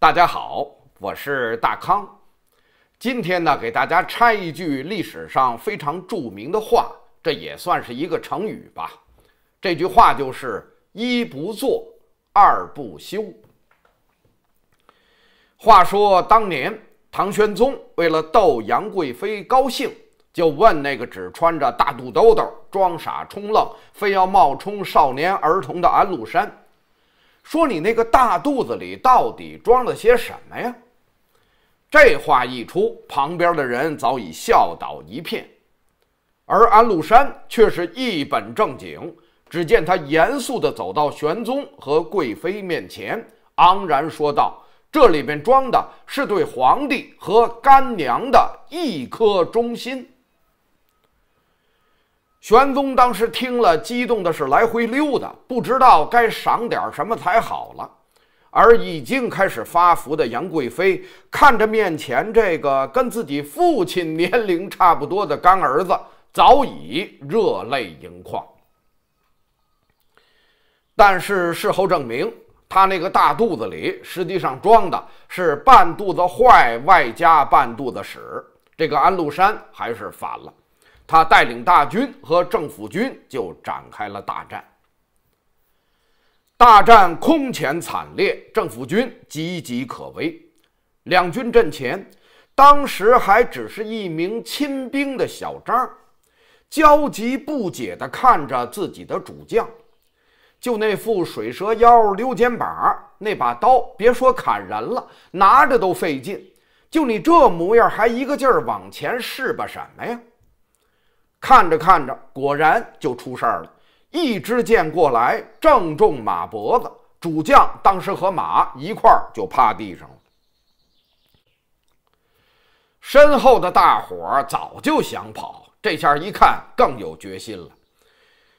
大家好，我是大康，今天呢，给大家拆一句历史上非常著名的话，这也算是一个成语吧。这句话就是“一不做，二不休”。话说当年唐玄宗为了逗杨贵妃高兴，就问那个只穿着大肚兜兜、装傻充愣、非要冒充少年儿童的安禄山。说你那个大肚子里到底装了些什么呀？这话一出，旁边的人早已笑倒一片，而安禄山却是一本正经。只见他严肃地走到玄宗和贵妃面前，昂然说道：“这里面装的是对皇帝和干娘的一颗忠心。”玄宗当时听了，激动的是来回溜达，不知道该赏点什么才好了。而已经开始发福的杨贵妃，看着面前这个跟自己父亲年龄差不多的干儿子，早已热泪盈眶。但是事后证明，他那个大肚子里实际上装的是半肚子坏，外加半肚子屎。这个安禄山还是反了。他带领大军和政府军就展开了大战，大战空前惨烈，政府军岌岌可危。两军阵前，当时还只是一名亲兵的小张，焦急不解地看着自己的主将，就那副水蛇腰、溜肩膀，那把刀别说砍人了，拿着都费劲。就你这模样，还一个劲儿往前试吧？什么呀？看着看着，果然就出事儿了。一支箭过来，正中马脖子。主将当时和马一块儿就趴地上了。身后的大伙儿早就想跑，这下一看更有决心了。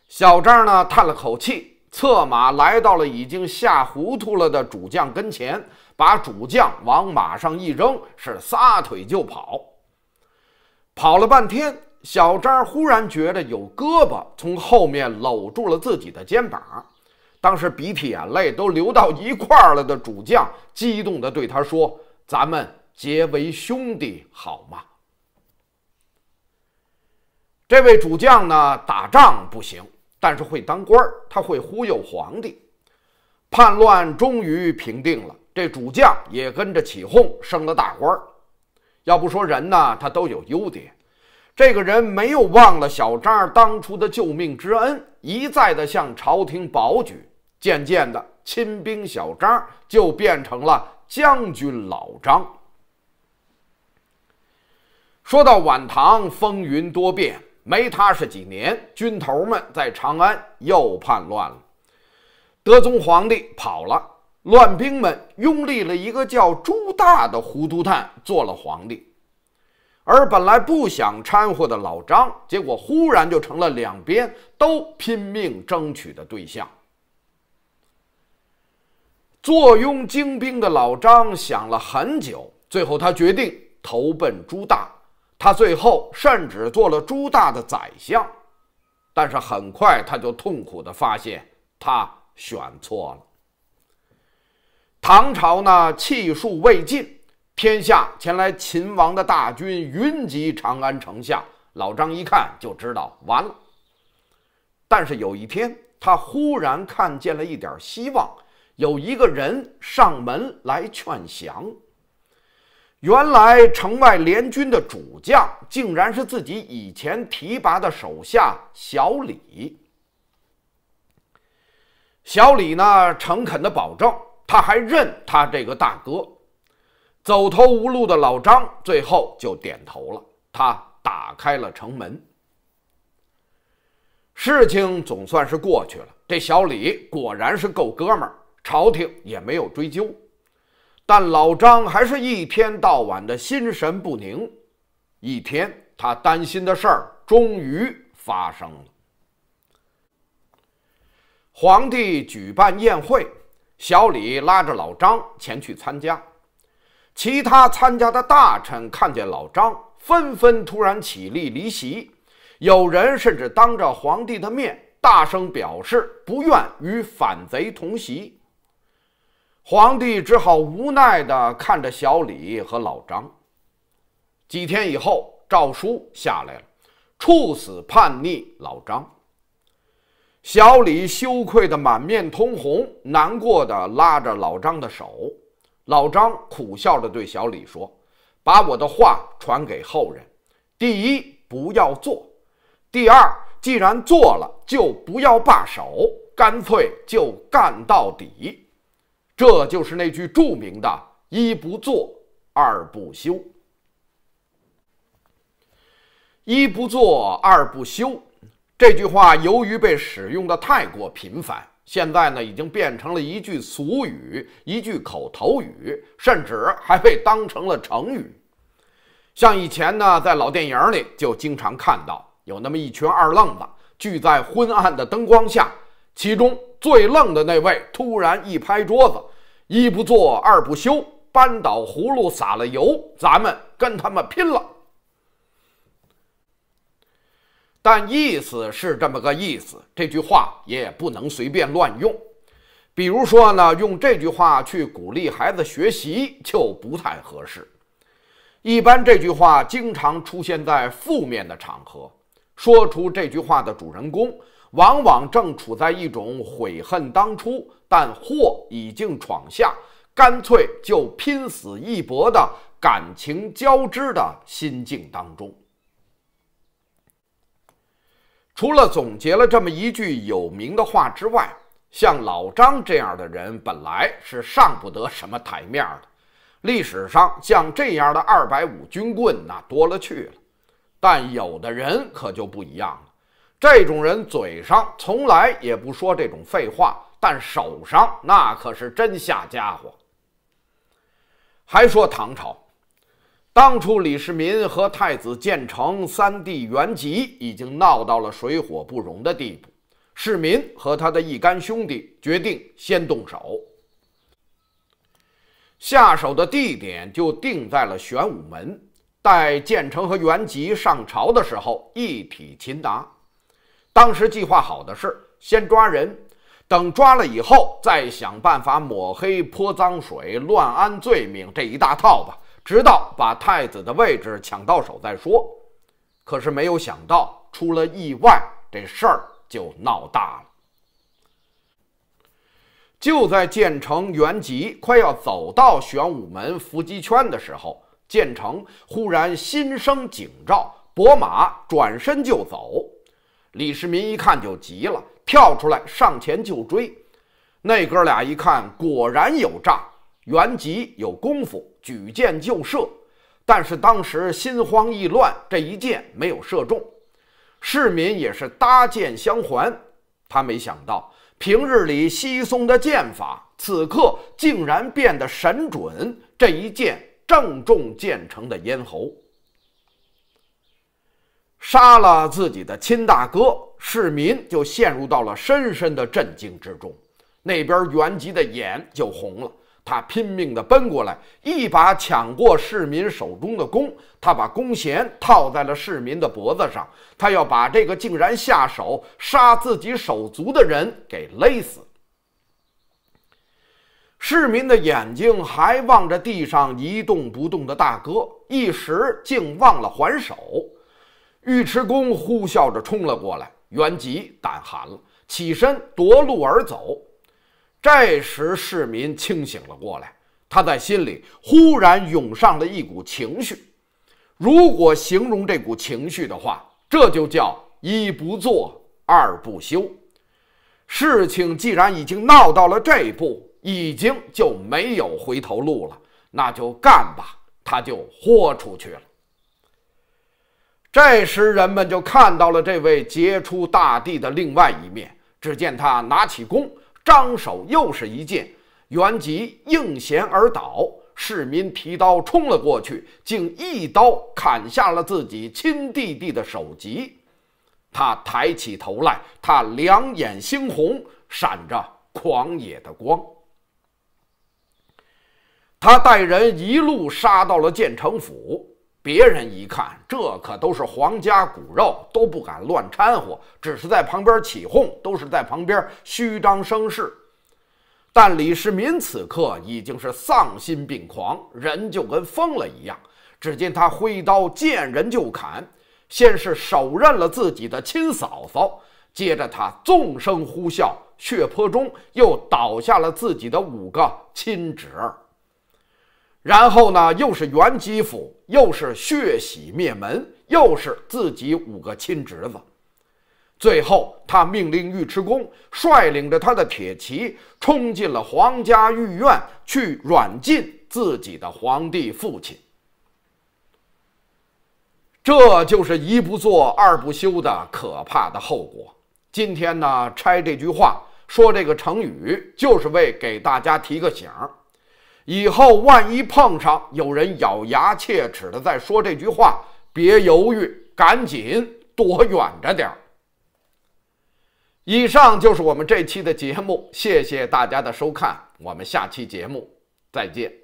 小张呢叹了口气，策马来到了已经吓糊涂了的主将跟前，把主将往马上一扔，是撒腿就跑。跑了半天。小张忽然觉得有胳膊从后面搂住了自己的肩膀，当时鼻涕眼泪都流到一块儿了的主将激动地对他说：“咱们结为兄弟，好吗？”这位主将呢，打仗不行，但是会当官儿，他会忽悠皇帝。叛乱终于平定了，这主将也跟着起哄，升了大官儿。要不说人呢，他都有优点。这个人没有忘了小张当初的救命之恩，一再的向朝廷保举。渐渐的，亲兵小张就变成了将军老张。说到晚唐风云多变，没踏实几年，军头们在长安又叛乱了，德宗皇帝跑了，乱兵们拥立了一个叫朱大的糊涂探做了皇帝。而本来不想掺和的老张，结果忽然就成了两边都拼命争取的对象。坐拥精兵的老张想了很久，最后他决定投奔朱大。他最后甚至做了朱大的宰相，但是很快他就痛苦的发现他选错了。唐朝呢，气数未尽。天下前来秦王的大军云集长安城下，老张一看就知道完了。但是有一天，他忽然看见了一点希望，有一个人上门来劝降。原来城外联军的主将，竟然是自己以前提拔的手下小李。小李呢，诚恳的保证，他还认他这个大哥。走投无路的老张最后就点头了，他打开了城门。事情总算是过去了，这小李果然是够哥们儿，朝廷也没有追究。但老张还是一天到晚的心神不宁。一天，他担心的事儿终于发生了。皇帝举办宴会，小李拉着老张前去参加。其他参加的大臣看见老张，纷纷突然起立离席，有人甚至当着皇帝的面大声表示不愿与反贼同席。皇帝只好无奈地看着小李和老张。几天以后，诏书下来了，处死叛逆老张。小李羞愧的满面通红，难过的拉着老张的手。老张苦笑着对小李说：“把我的话传给后人，第一不要做，第二既然做了就不要罢手，干脆就干到底。”这就是那句著名的“一不做二不休”。一不做二不休这句话，由于被使用的太过频繁。现在呢，已经变成了一句俗语，一句口头语，甚至还被当成了成语。像以前呢，在老电影里就经常看到，有那么一群二愣子聚在昏暗的灯光下，其中最愣的那位突然一拍桌子，一不做二不休，扳倒葫芦撒了油，咱们跟他们拼了。但意思是这么个意思，这句话也不能随便乱用。比如说呢，用这句话去鼓励孩子学习就不太合适。一般这句话经常出现在负面的场合，说出这句话的主人公往往正处在一种悔恨当初，但祸已经闯下，干脆就拼死一搏的感情交织的心境当中。除了总结了这么一句有名的话之外，像老张这样的人本来是上不得什么台面的。历史上像这样的二百五军棍那多了去了，但有的人可就不一样了。这种人嘴上从来也不说这种废话，但手上那可是真下家伙。还说唐朝。当初李世民和太子建成、三弟元吉已经闹到了水火不容的地步，世民和他的一干兄弟决定先动手，下手的地点就定在了玄武门。待建成和元吉上朝的时候，一体擒拿。当时计划好的是先抓人，等抓了以后再想办法抹黑、泼脏水、乱安罪名这一大套吧。直到把太子的位置抢到手再说，可是没有想到出了意外，这事儿就闹大了。就在建成、元吉快要走到玄武门伏击圈的时候，建成忽然心生警兆，拨马转身就走。李世民一看就急了，跳出来上前就追。那哥俩一看，果然有诈。元吉有功夫，举剑就射，但是当时心慌意乱，这一箭没有射中。市民也是搭箭相还，他没想到平日里稀松的箭法，此刻竟然变得神准，这一箭正中建成的咽喉，杀了自己的亲大哥。市民就陷入到了深深的震惊之中，那边元吉的眼就红了。他拼命地奔过来，一把抢过市民手中的弓，他把弓弦套在了市民的脖子上，他要把这个竟然下手杀自己手足的人给勒死。市民的眼睛还望着地上一动不动的大哥，一时竟忘了还手。尉迟恭呼啸着冲了过来，元吉胆寒了，起身夺路而走。这时市民清醒了过来，他在心里忽然涌上了一股情绪。如果形容这股情绪的话，这就叫一不做二不休。事情既然已经闹到了这一步，已经就没有回头路了，那就干吧！他就豁出去了。这时人们就看到了这位杰出大帝的另外一面。只见他拿起弓。张手又是一剑，袁吉应弦而倒。市民提刀冲了过去，竟一刀砍下了自己亲弟弟的首级。他抬起头来，他两眼猩红，闪着狂野的光。他带人一路杀到了建城府。别人一看，这可都是皇家骨肉，都不敢乱掺和，只是在旁边起哄，都是在旁边虚张声势。但李世民此刻已经是丧心病狂，人就跟疯了一样。只见他挥刀见人就砍，先是手刃了自己的亲嫂嫂，接着他纵声呼啸，血泊中又倒下了自己的五个亲侄儿。然后呢，又是元吉府，又是血洗灭门，又是自己五个亲侄子。最后，他命令尉迟恭率领着他的铁骑冲进了皇家御苑，去软禁自己的皇帝父亲。这就是一不做二不休的可怕的后果。今天呢，拆这句话，说这个成语，就是为给大家提个醒儿。以后万一碰上有人咬牙切齿的在说这句话，别犹豫，赶紧躲远着点儿。以上就是我们这期的节目，谢谢大家的收看，我们下期节目再见。